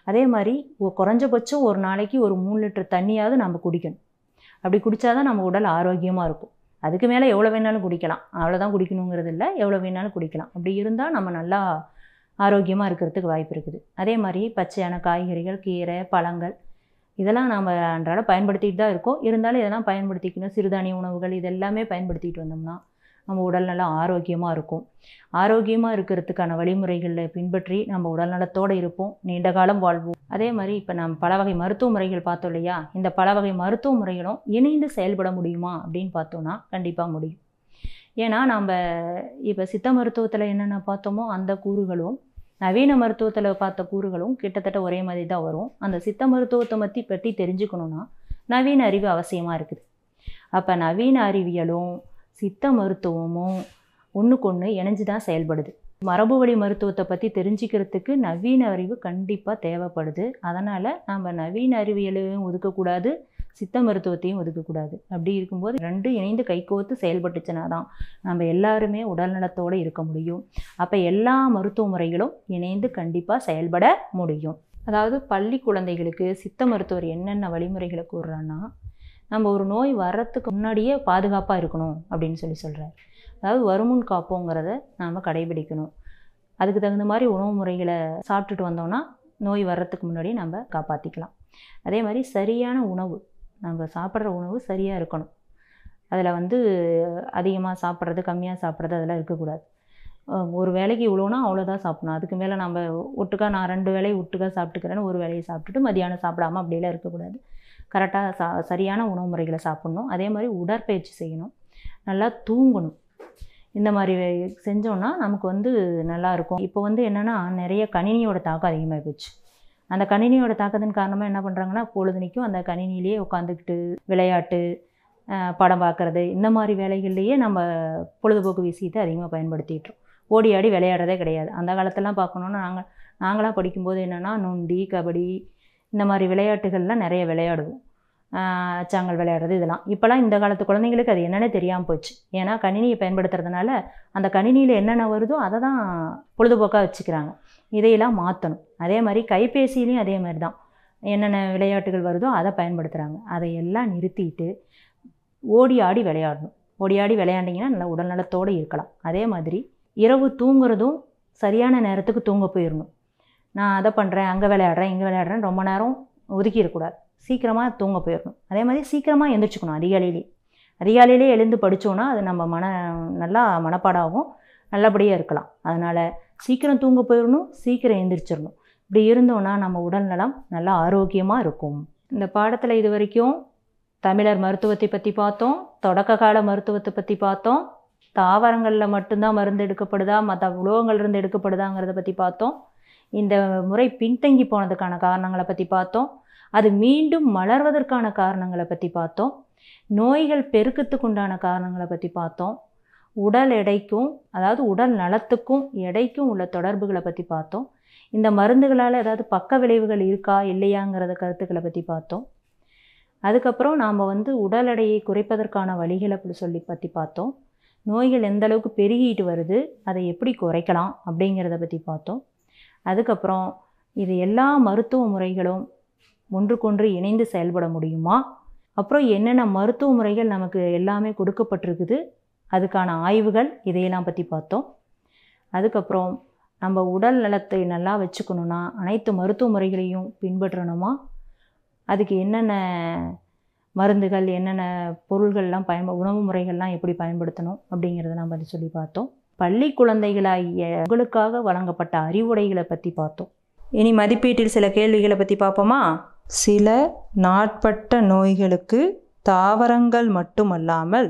அதே மாதிரி குறைஞ்சபட்சம் ஒரு நாளைக்கு ஒரு மூணு லிட்டர் தண்ணியாவது நம்ம குடிக்கணும் அப்படி குடித்தா தான் நம்ம உடல் ஆரோக்கியமாக இருக்கும் அதுக்கு மேலே எவ்வளோ வேணாலும் குடிக்கலாம் அவ்வளோதான் குடிக்கணுங்கிறது இல்லை எவ்வளோ வேணாலும் குடிக்கலாம் அப்படி இருந்தால் நம்ம நல்லா ஆரோக்கியமாக இருக்கிறதுக்கு வாய்ப்பு இருக்குது அதே மாதிரி பச்சையான காய்கறிகள் கீரை பழங்கள் இதெல்லாம் நாம் அன்றாட பயன்படுத்திகிட்டு தான் இருக்கோம் இருந்தாலும் இதெல்லாம் பயன்படுத்திக்கணும் சிறுதானிய உணவுகள் இதெல்லாமே பயன்படுத்திகிட்டு வந்தோம்னா நம்ம உடல் நலம் ஆரோக்கியமாக இருக்கும் ஆரோக்கியமாக இருக்கிறதுக்கான வழிமுறைகளை பின்பற்றி நம்ம உடல் நலத்தோடு இருப்போம் நீண்ட காலம் வாழ்வோம் அதே மாதிரி இப்போ நம்ம பல வகை மருத்துவ முறைகள் பார்த்தோம் இல்லையா இந்த பல வகை மருத்துவ முறைகளும் இணைந்து செயல்பட முடியுமா அப்படின்னு பார்த்தோன்னா கண்டிப்பாக முடியும் ஏன்னா நம்ம இப்போ சித்த மருத்துவத்தில் என்னென்ன பார்த்தோமோ அந்த கூறுகளும் நவீன மருத்துவத்தில் பார்த்த கூறுகளும் கிட்டத்தட்ட ஒரே மாதிரி தான் வரும் அந்த சித்த மருத்துவத்தை பற்றி பற்றி தெரிஞ்சுக்கணுன்னா நவீன அறிவு அவசியமாக இருக்குது அப்போ நவீன அறிவியலும் சித்த மருத்துவமும் ஒன்றுக்கு ஒன்று இணைஞ்சு தான் செயல்படுது மரபு வழி மருத்துவத்தை பற்றி தெரிஞ்சுக்கிறதுக்கு நவீன அறிவு கண்டிப்பாக தேவைப்படுது அதனால் நம்ம நவீன அறிவியலையும் ஒதுக்கக்கூடாது சித்த மருத்துவத்தையும் ஒதுக்கக்கூடாது அப்படி இருக்கும்போது ரெண்டு இணைந்து கைகோர்த்து செயல்பட்டுச்சுன்னா தான் நம்ம எல்லாருமே உடல்நலத்தோடு இருக்க முடியும் அப்போ எல்லா மருத்துவ முறைகளும் இணைந்து கண்டிப்பாக செயல்பட முடியும் அதாவது பள்ளி குழந்தைகளுக்கு சித்த மருத்துவர் என்னென்ன வழிமுறைகளை கூறுறான்னா நம்ம ஒரு நோய் வர்றதுக்கு முன்னாடியே பாதுகாப்பாக இருக்கணும் அப்படின்னு சொல்லி சொல்கிறார் அதாவது வருமுன் காப்போங்கிறத நாம் கடைபிடிக்கணும் அதுக்கு தகுந்த மாதிரி உணவு முறைகளை சாப்பிட்டுட்டு வந்தோம்னா நோய் வர்றதுக்கு முன்னாடி நம்ம காப்பாற்றிக்கலாம் அதே மாதிரி சரியான உணவு நம்ம சாப்பிட்ற உணவு சரியாக இருக்கணும் அதில் வந்து அதிகமாக சாப்பிட்றது கம்மியாக சாப்பிட்றது அதெல்லாம் இருக்கக்கூடாது ஒரு வேலைக்கு இவ்வளோனா அவ்வளோதான் சாப்பிடணும் அதுக்கு மேலே நம்ம ஒட்டுக்கா நான் ரெண்டு வேலையை ஒட்டுக்கா சாப்பிட்டுக்கிறேன்னு ஒரு வேலையை சாப்பிட்டுட்டு மதியானம் சாப்பிடாமல் அப்படிலாம் இருக்கக்கூடாது கரெக்டாக சா சரியான உணவு முறைகளை சாப்பிட்ணும் அதே மாதிரி உடற்பயிற்சி செய்யணும் நல்லா தூங்கணும் இந்த மாதிரி செஞ்சோன்னா நமக்கு வந்து நல்லாயிருக்கும் இப்போ வந்து என்னென்னா நிறைய கணினியோட தாக்கம் அதிகமாக போச்சு அந்த கணினியோட தாக்கத்தின் காரணமாக என்ன பண்ணுறாங்கன்னா பொழுதுனிக்கும் அந்த கணினியிலேயே உட்காந்துக்கிட்டு விளையாட்டு படம் பார்க்குறது இந்த மாதிரி வேலைகள்லேயே நம்ம பொழுதுபோக்கு விஷயத்தை அதிகமாக பயன்படுத்திட்டோம் ஓடி ஆடி விளையாடுறதே கிடையாது அந்த காலத்தெல்லாம் பார்க்கணுன்னா நாங்கள் நாங்களாம் படிக்கும்போது என்னென்னா நொண்டி கபடி இந்த மாதிரி விளையாட்டுகள்லாம் நிறைய விளையாடுவோம் சாங்கல் விளையாடுறது இதெல்லாம் இப்போலாம் இந்த காலத்து குழந்தைங்களுக்கு அது என்னென்ன தெரியாமல் போச்சு ஏன்னா கணினியை பயன்படுத்துறதுனால அந்த கணினியில் என்னென்ன வருதோ அதை தான் பொழுதுபோக்காக வச்சுக்கிறாங்க இதையெல்லாம் மாற்றணும் அதே மாதிரி கைபேசியிலையும் அதே மாதிரி தான் என்னென்ன விளையாட்டுகள் வருதோ அதை பயன்படுத்துகிறாங்க அதையெல்லாம் நிறுத்திட்டு ஓடி ஆடி விளையாடணும் ஓடி ஆடி விளையாண்டிங்கன்னா நல்லா உடல்நலத்தோடு இருக்கலாம் அதே மாதிரி இரவு தூங்குறதும் சரியான நேரத்துக்கு தூங்க போயிடணும் நான் அதை பண்ணுறேன் அங்கே விளையாடுறேன் இங்கே விளையாடுறேன் ரொம்ப நேரம் ஒதுக்கிடக்கூடாது சீக்கிரமாக தூங்க போயிடணும் அதே மாதிரி சீக்கிரமாக எழுந்திரிச்சிக்கணும் அதிகாலையிலே அதிகாலையிலே எழுந்து படித்தோன்னா அது நம்ம மன நல்லா மனப்பாடாகும் நல்லபடியாக இருக்கலாம் அதனால் சீக்கிரம் தூங்க போயிடணும் சீக்கிரம் எழுந்திரிச்சிடணும் இப்படி இருந்தோன்னா நம்ம உடல் நலம் நல்லா ஆரோக்கியமாக இருக்கும் இந்த பாடத்தில் இது வரைக்கும் தமிழர் மருத்துவத்தை பற்றி பார்த்தோம் தொடக்க கால மருத்துவத்தை பற்றி பார்த்தோம் தாவரங்களில் மட்டும்தான் மருந்து எடுக்கப்படுதா மற்ற உலோகங்கள்லேருந்து எடுக்கப்படுதாங்கிறத பற்றி பார்த்தோம் இந்த முறை பின்தங்கி போனதுக்கான காரணங்களை பற்றி பார்த்தோம் அது மீண்டும் மலர்வதற்கான காரணங்களை பற்றி பார்த்தோம் நோய்கள் பெருக்கத்துக்குண்டான காரணங்களை பற்றி பார்த்தோம் உடல் எடைக்கும் அதாவது உடல் நலத்துக்கும் எடைக்கும் உள்ள தொடர்புகளை பற்றி பார்த்தோம் இந்த மருந்துகளால் ஏதாவது பக்க விளைவுகள் இருக்கா இல்லையாங்கிறத கருத்துக்களை பற்றி பார்த்தோம் அதுக்கப்புறம் நாம் வந்து உடல் எடையை குறைப்பதற்கான வழிகளை சொல்லி பற்றி பார்த்தோம் நோய்கள் எந்த அளவுக்கு பெருகிட்டு வருது அதை எப்படி குறைக்கலாம் அப்படிங்கிறத பற்றி பார்த்தோம் அதுக்கப்புறம் இது எல்லா மருத்துவ முறைகளும் ஒன்றுக்கொன்று இணைந்து செயல்பட முடியுமா அப்புறம் என்னென்ன மருத்துவ முறைகள் நமக்கு எல்லாமே கொடுக்கப்பட்டிருக்குது அதுக்கான ஆய்வுகள் இதையெல்லாம் பற்றி பார்த்தோம் அதுக்கப்புறம் நம்ம உடல் நலத்தை நல்லா வச்சுக்கணுன்னா அனைத்து மருத்துவ முறைகளையும் பின்பற்றணுமா அதுக்கு என்னென்ன மருந்துகள் என்னென்ன பொருள்கள்லாம் பயன் உணவு முறைகள்லாம் எப்படி பயன்படுத்தணும் அப்படிங்கிறத நம்ம அதை சொல்லி பார்த்தோம் பள்ளி குழந்தைகளாகிய உங்களுக்காக வழங்கப்பட்ட அறிவுரைகளை பற்றி பார்த்தோம் இனி மதிப்பீட்டில் சில கேள்விகளை பற்றி பார்ப்போமா சில நாட்பட்ட நோய்களுக்கு தாவரங்கள் மட்டுமல்லாமல்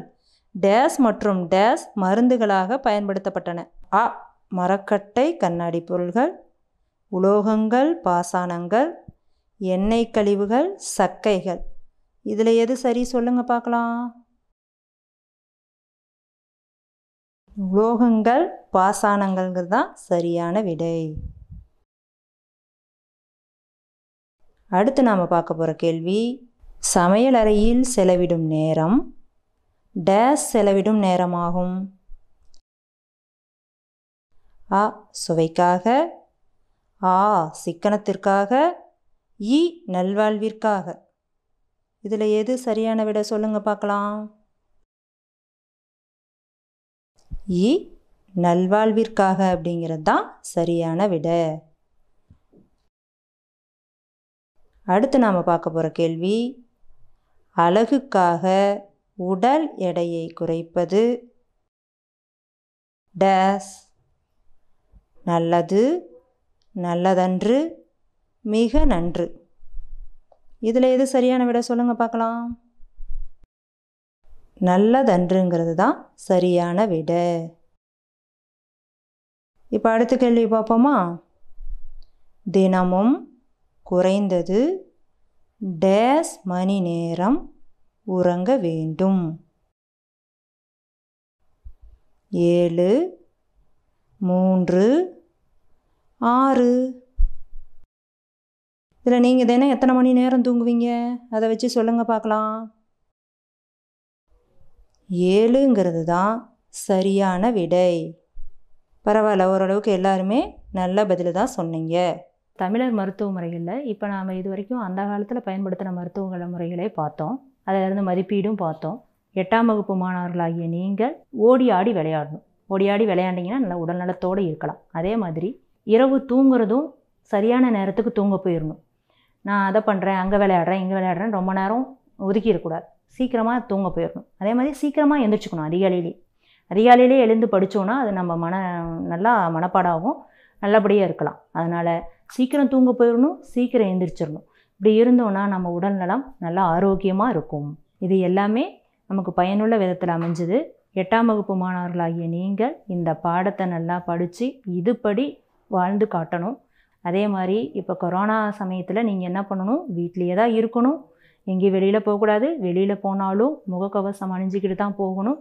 டேஸ் மற்றும் டேஸ் மருந்துகளாக பயன்படுத்தப்பட்டன அ மரக்கட்டை கண்ணாடி பொருள்கள் உலோகங்கள் பாசானங்கள் எண்ணெய் கழிவுகள் சக்கைகள் இதில் எது சரி சொல்லுங்கள் பார்க்கலாம் உலோகங்கள் பாசானங்கள்ங்கிறது தான் சரியான விடை அடுத்து நாம் பார்க்க போகிற கேள்வி சமையலறையில் செலவிடும் நேரம் டேஸ் செலவிடும் நேரமாகும் அ சுவைக்காக ஆ சிக்கனத்திற்காக இ நல்வாழ்விற்காக இதில் எது சரியான விட சொல்லுங்க பார்க்கலாம் இ நல்வாழ்விற்காக அப்படிங்கிறது தான் சரியான விட அடுத்து நாம் பார்க்க போகிற கேள்வி அழகுக்காக உடல் எடையை குறைப்பது டேஸ் நல்லது நல்லதன்று மிக நன்று இதில் எது சரியான விட சொல்லுங்கள் பார்க்கலாம் நல்லதன்றுங்கிறது தான் சரியான விட இப்போ அடுத்த கேள்வி பார்ப்போமா தினமும் குறைந்தது டேஸ் மணி நேரம் உறங்க வேண்டும் ஏழு மூன்று ஆறு இதில் நீங்கள் தினம் எத்தனை மணி நேரம் தூங்குவீங்க அதை வச்சு சொல்லுங்கள் பார்க்கலாம் ஏழுங்கிறது தான் சரியான விடை பரவாயில்ல ஓரளவுக்கு எல்லாருமே நல்ல பதில் தான் சொன்னீங்க தமிழர் மருத்துவ முறைகளில் இப்போ நாம் இது வரைக்கும் அந்த காலத்தில் பயன்படுத்தின மருத்துவ முறைகளே பார்த்தோம் அதிலிருந்து மதிப்பீடும் பார்த்தோம் எட்டாம் வகுப்பு மாணவர்களாகிய நீங்கள் ஓடி ஆடி விளையாடணும் ஓடி ஆடி விளையாண்டிங்கன்னா நல்லா உடல்நலத்தோடு இருக்கலாம் அதே மாதிரி இரவு தூங்குறதும் சரியான நேரத்துக்கு தூங்க போயிடணும் நான் அதை பண்ணுறேன் அங்கே விளையாடுறேன் இங்கே விளையாடுறேன் ரொம்ப நேரம் ஒதுக்கிடக்கூடாது சீக்கிரமாக தூங்க போயிடணும் அதே மாதிரி சீக்கிரமாக எழுந்திரிச்சிக்கணும் அதிகாலையிலே அதிகாலையிலே எழுந்து படித்தோன்னா அது நம்ம மன நல்லா மனப்பாடாகும் நல்லபடியாக இருக்கலாம் அதனால் சீக்கிரம் தூங்க போயிடணும் சீக்கிரம் எழுந்திரிச்சிடணும் இப்படி இருந்தோன்னா நம்ம உடல் நலம் நல்லா ஆரோக்கியமாக இருக்கும் இது எல்லாமே நமக்கு பயனுள்ள விதத்தில் அமைஞ்சுது எட்டாம் வகுப்பு மாணவர்களாகிய நீங்கள் இந்த பாடத்தை நல்லா படித்து இதுபடி வாழ்ந்து காட்டணும் அதே மாதிரி இப்போ கொரோனா சமயத்தில் நீங்கள் என்ன பண்ணணும் வீட்லேயே தான் இருக்கணும் எங்கேயும் வெளியில் போகக்கூடாது வெளியில் போனாலும் முகக்கவசம் அணிஞ்சிக்கிட்டு தான் போகணும்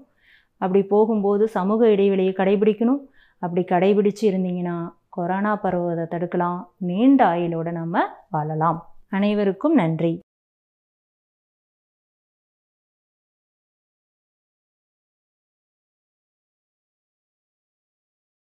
அப்படி போகும்போது சமூக இடைவெளியை கடைபிடிக்கணும் அப்படி கடைபிடிச்சு இருந்தீங்கன்னா கொரோனா பருவத்தை தடுக்கலாம் நீண்ட ஆயுளோடு நம்ம வாழலாம் அனைவருக்கும் நன்றி